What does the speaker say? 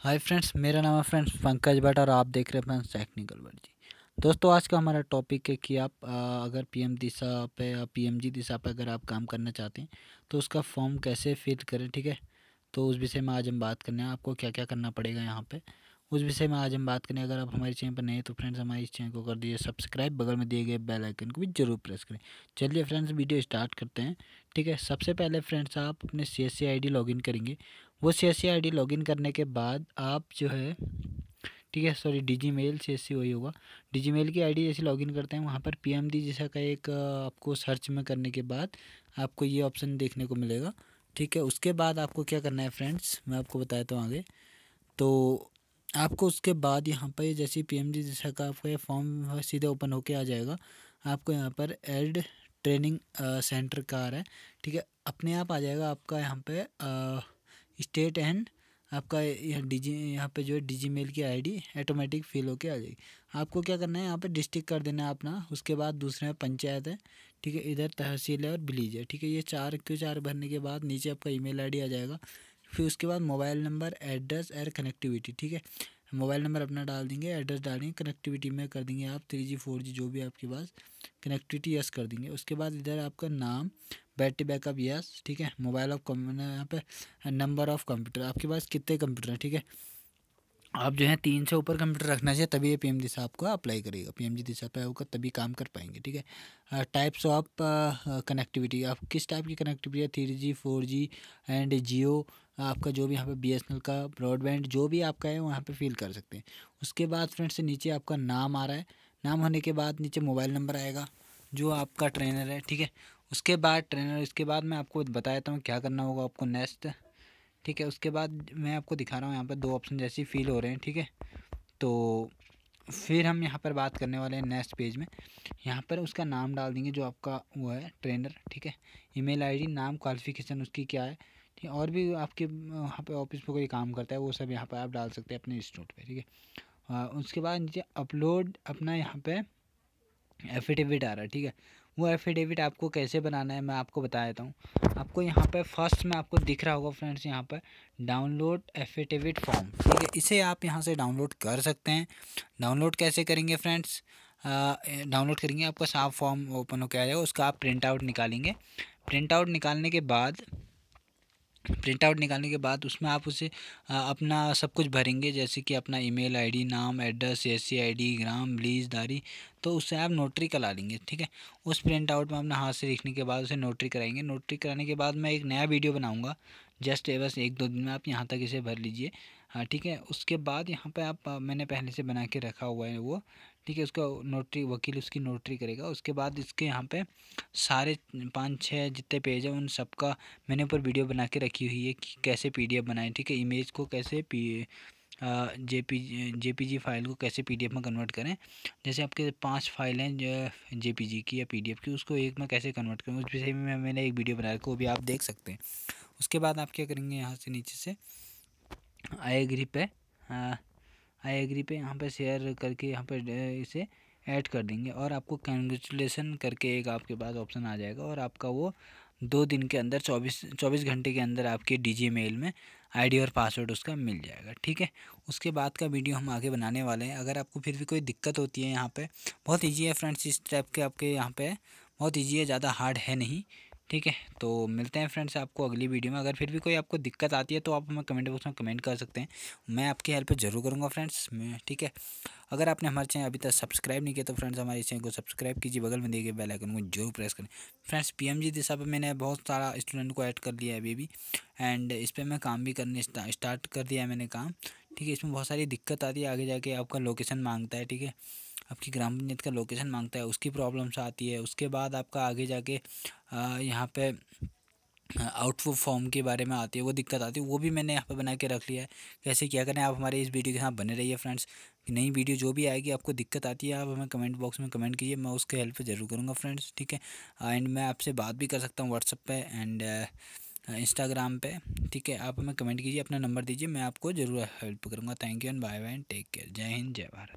hi friends मेरा नाम है फ्रेंड्स पंकज भट्ट और आप देख रहे हैं फ्रेंड्स टेक्निकल वर्ड जी दोस्तों आज का हमारा टॉपिक है कि आप आ, अगर पीएम दिशा पे पीएमजी दिशा पे अगर आप काम करना चाहते हैं तो उसका फॉर्म कैसे फिल करें ठीक है तो उस विषय में आज हम बात करने हैं आपको क्या क्या करना पड़ेगा यहाँ पर उस विषय में आज हम बात करें अगर आप हमारे चैनल पर नए तो फ्रेंड्स हमारे इस चैनल को कर दीजिए सब्सक्राइब बगल में दिए गए बेल आइकन को भी जरूर प्रेस करें चलिए फ्रेंड्स वीडियो स्टार्ट करते हैं ठीक है सबसे पहले फ्रेंड्स आप अपने सी एस सी आई डी इन करेंगे वो C S C I D login करने के बाद आप जो है ठीक है sorry D G mail C S C वही होगा डी जी मेल की आई डी जैसे लॉगिन करते हैं वहाँ पर पी एम डी जैसा का एक आपको सर्च में करने के बाद आपको ये ऑप्शन देखने को मिलेगा ठीक है उसके बाद आपको क्या करना है फ्रेंड्स मैं आपको बताता हूँ आगे तो आपको उसके बाद यहाँ पर जैसे पी एम जी जैसा का आपका ये फॉर्म सीधे ओपन होके आ जाएगा आपको यहाँ पर एड ट्रेनिंग सेंटर का आ रहा है ठीक है अपने आप आ जाएगा आपका यहाँ पर स्टेट एंड आपका यह डिजी यहाँ पे जो है डिजी मेल की आईडी ऑटोमेटिक फिल होके आ जाएगी आपको क्या करना है यहाँ पे डिस्ट्रिक्ट कर देना है अपना उसके बाद दूसरे में पंचायत है ठीक है इधर तहसील है और विलीज है ठीक है ये चार क्यों चार भरने के बाद नीचे आपका ईमेल आईडी आ जाएगा फिर उसके बाद mobile number address air connectivity ठीक है मोबाइल नंबर अपना डाल देंगे एड्रेस डालेंगे कनेक्टिविटी में कर देंगे आप थ्री जी फोर जी जो भी आपके पास कनेक्टिविटी यस कर देंगे उसके बाद इधर आपका नाम बैटरी बैकअप यस ठीक है मोबाइल ऑफ यहाँ पे नंबर ऑफ़ कंप्यूटर आपके पास कितने कंप्यूटर हैं ठीक है आप जो है तीन से ऊपर कंप्यूटर रखना चाहिए तभी ये पीएम दिशा आपको अप्लाई करेगा पीएमजी दिशा पे होगा तभी काम कर पाएंगे ठीक है टाइप्स ऑफ कनेक्टिविटी आप किस टाइप की कनेक्टिविटी है three G four G and Jio आपका जो भी यहाँ पे बीएसएनएल का ब्रॉडबैंड जो भी आपका है वहाँ पे फील कर सकते हैं उसके बाद फ्रेंड्स नीचे आपका नाम आ रहा है नाम होने के बाद नीचे मोबाइल नंबर आएगा जो आपका ट्रेनर है ठीक है उसके बाद ट्रेनर इसके बाद मैं आपको बता देता हूँ क्या करना होगा आपको नेक्स्ट ठीक है उसके बाद मैं आपको दिखा रहा हूँ यहाँ पर दो ऑप्शन जैसे फील हो रहे हैं ठीक है तो फिर हम यहाँ पर बात करने वाले हैं नेक्स्ट पेज में यहाँ पर उसका नाम डाल देंगे जो आपका वो है ट्रेनर ठीक है ईमेल आईडी नाम क्वालिफिकेशन उसकी क्या है ठीक और भी आपके वहाँ पे ऑफिस पर कोई काम करता है वो सब यहाँ पर आप डाल सकते हैं अपने इंस्टीट्यूट पे ठीक है उसके बाद नीचे अपलोड अपना यहाँ पर एफिडेविट आ रहा है ठीक है वो एफिडेविट आपको कैसे बनाना है मैं आपको बता देता हूँ आपको यहाँ पर फर्स्ट में आपको दिख रहा होगा फ्रेंड्स यहाँ पर डाउनलोड एफिडेविट फॉर्म ठीक है इसे आप यहाँ से डाउनलोड कर सकते हैं डाउनलोड कैसे करेंगे फ्रेंड्स डाउनलोड करेंगे आपका साफ फॉर्म ओपन होकर आ जाएगा उसका आप प्रिंट आउट निकालेंगे प्रिंट आउट निकालने के बाद प्रिंट आउट निकालने के बाद उसमें आप उसे अपना सब कुछ भरेंगे जैसे कि अपना ईमेल आईडी नाम एड्रेस एस आईडी ग्राम लीज दारी तो उससे आप नोटरी करा लेंगे ठीक है उस प्रिंट आउट में अपना हाथ से लिखने के बाद उसे नोटरी कराएंगे नोटरी कराने के बाद मैं एक नया वीडियो बनाऊँगा जस्ट बस एक दो दिन में आप यहाँ तक इसे भर लीजिए हाँ ठीक है उसके बाद यहाँ पर आप मैंने पहले से बना के रखा हुआ है वो ठीक है उसका नोटरी वकील उसकी नोटरी करेगा उसके बाद इसके यहाँ पे सारे पाँच छः जितने पेज हैं उन सबका मैंने ऊपर वीडियो बना के रखी हुई है कि कैसे पी डी बनाएं ठीक है इमेज को कैसे P J P J P G file को कैसे पी डी एफ में कन्वर्ट करें जैसे आपके पांच फाइल हैं जे पी जी की या पी डी एफ की उसको एक में कैसे कन्वर्ट करें उस विषय में मैंने एक वीडियो बना रखा वो भी आप देख सकते हैं उसके बाद आप क्या करेंगे यहाँ से नीचे से आई एग्री पे आई एग्री पे यहाँ पे शेयर करके यहाँ पे इसे ऐड कर देंगे और आपको कंग्रेचुलेसन करके एक आपके पास ऑप्शन आ जाएगा और आपका वो दो दिन के अंदर चौबीस चौबीस घंटे के अंदर आपके डी मेल में आईडी और पासवर्ड उसका मिल जाएगा ठीक है उसके बाद का वीडियो हम आगे बनाने वाले हैं अगर आपको फिर भी कोई दिक्कत होती है यहाँ पे बहुत इजी है फ्रेंड्स इस टाइप के आपके यहाँ पे बहुत इजी है ज़्यादा हार्ड है नहीं ठीक है तो मिलते हैं फ्रेंड्स आपको अगली वीडियो में अगर फिर भी कोई आपको दिक्कत आती है तो आप हमें कमेंट बॉक्स में कमेंट कर सकते हैं मैं आपकी हेल्प जरूर करूँगा फ्रेंड्स ठीक है अगर आपने हमारे चैनल अभी तक सब्सक्राइब नहीं किया तो फ्रेंड्स हमारे चैनल को सब्सक्राइब कीजिए बगल में देखिए बेलाइकन को जरूर प्रेस करें फ्रेंड्स पी एम दिशा पर मैंने बहुत सारा स्टूडेंट को ऐड कर लिया है अभी भी एंड इस पर मैं काम भी करने स्टार्ट कर दिया है मैंने काम ठीक है इसमें बहुत सारी दिक्कत आती है आगे जाके आपका लोकेशन मांगता है ठीक है आपकी ग्राम पंचायत का लोकेशन मांगता है उसकी प्रॉब्लम्स आती है उसके बाद आपका आगे जाके यहाँ पे आउटपुट फॉर्म के बारे में आती है वो दिक्कत आती है वो भी मैंने यहाँ पे बना के रख लिया है कैसे क्या करें आप हमारे इस वीडियो के साथ बने रहिए फ्रेंड्स नई वीडियो जो भी आएगी आपको दिक्कत आती है आप हमें कमेंट बॉक्स में कमेंट कीजिए मैं उसके हेल्प ज़रूर करूँगा फ्रेंड्स ठीक है एंड मैं आपसे बात भी कर सकता हूँ व्हाट्सअप पर एंड इंस्टाग्राम पे ठीक है आप हमें कमेंट कीजिए अपना नंबर दीजिए मैं आपको ज़रूर हेल्प करूँगा thank you and bye bye and take care जय हिंद जय भारत